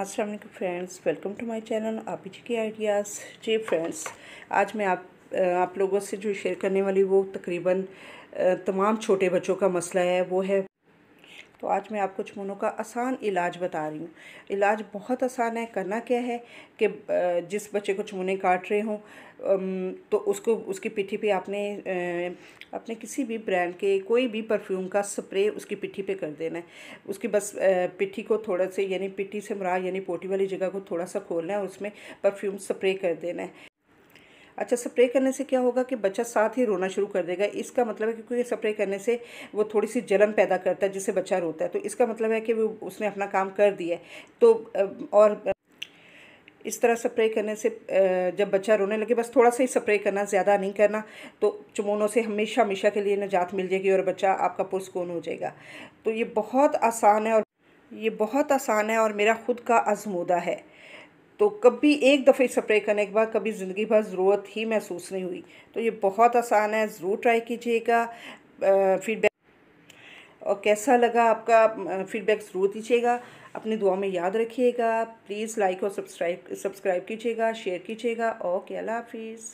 Aslam friends welcome to my channel ही जी के आइडियाज़ जी फ्रेंड्स आज मैं आप आप लोगों से जो शेयर करने वाली वो तकरीबन तमाम छोटे बच्चों का मसला है वो है तो आज मैं आपको चुमनों का आसान इलाज बता रही हूँ इलाज बहुत आसान है करना क्या है कि जिस बच्चे को चुमने काट रहे हों तो उसको उसकी पिट्ठी पे आपने अपने किसी भी ब्रांड के कोई भी परफ्यूम का स्प्रे उसकी पिट्ठी पे कर देना है उसकी बस पिट्ठी को थोड़ा से यानी पिट्ठी से मरा यानी पोटी वाली जगह को थोड़ा सा खोलना है और उसमें परफ्यूम स्प्रे कर देना है अच्छा स्प्रे करने से क्या होगा कि बच्चा साथ ही रोना शुरू कर देगा इसका मतलब है क्योंकि स्प्रे करने से वो थोड़ी सी जलन पैदा करता है जिससे बच्चा रोता है तो इसका मतलब है कि वो उसने अपना काम कर दिया तो और इस तरह स्प्रे करने से जब बच्चा रोने लगे बस थोड़ा सा ही स्प्रे करना ज़्यादा नहीं करना तो चुमोनों से हमेशा हमेशा के लिए निजात मिल जाएगी और बच्चा आपका पुरस्कून हो जाएगा तो ये बहुत आसान है और ये बहुत आसान है और मेरा खुद का आजमूदा है तो कभी एक दफ़े स्प्रे करने के बाद कभी ज़िंदगी भर ज़रूरत ही महसूस नहीं हुई तो ये बहुत आसान है ज़रूर ट्राई कीजिएगा फीडबैक और कैसा लगा आपका फीडबैक ज़रूर दीजिएगा अपनी दुआ में याद रखिएगा प्लीज़ लाइक और सब्सक्राइब सब्सक्राइब कीजिएगा शेयर कीजिएगा ओके अल्लाह हाफिज़